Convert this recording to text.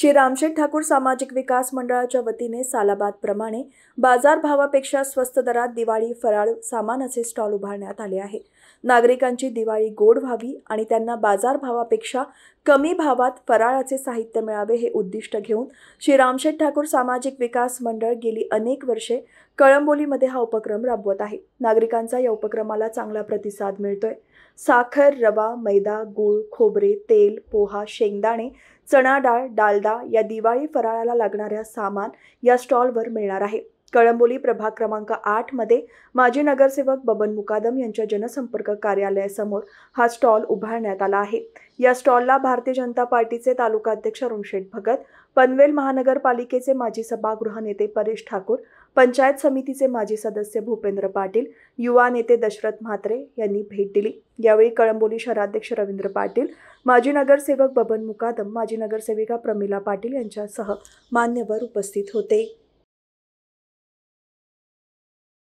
श्री रामशेठ ठाकूर सामाजिक विकास मंडळाच्या वतीने सालाबादप्रमाणे बाजारभावापेक्षा स्वस्त दरात दिवाळी फराळ सामानाचे स्टॉल उभारण्यात आले आहे नागरिकांची दिवाळी गोड व्हावी आणि त्यांना बाजारभावापेक्षा कमी भावात फराळाचे साहित्य मिळावे हे उद्दिष्ट घेऊन श्री रामशेठ ठाकूर सामाजिक विकास मंडळ गेली अनेक वर्षे कळंबोलीमध्ये हा उपक्रम राबवत आहे नागरिकांचा या उपक्रमाला चांगला प्रतिसाद मिळतोय साखर रवा मैदा गूळ खोबरे तेल पोहा शेंगदाणे चणा डाळ डालदा या दिवाळी फराळाला लागणाऱ्या सामान या स्टॉलवर मिळणार आहे कळंबोली प्रभाग क्रमांक आठमध्ये माजी नगरसेवक बबन मुकादम यांच्या जनसंपर्क कार्यालयासमोर हा स्टॉल उभारण्यात आला आहे या स्टॉलला भारतीय जनता पार्टीचे तालुका अध्यक्ष अरुणशेठ भगत पनवेल महानगरपालिकेचे माजी सभागृह नेते परेश ठाकूर पंचायत समितीचे माजी सदस्य भूपेंद्र पाटील युवा नेते दशरथ म्हात्रे यांनी भेट दिली यावेळी कळंबोली शहराध्यक्ष रवींद्र पाटील माजी नगरसेवक बबन मुकादम माजी नगरसेविका प्रमिला पाटील यांच्यासह मान्यवर उपस्थित होते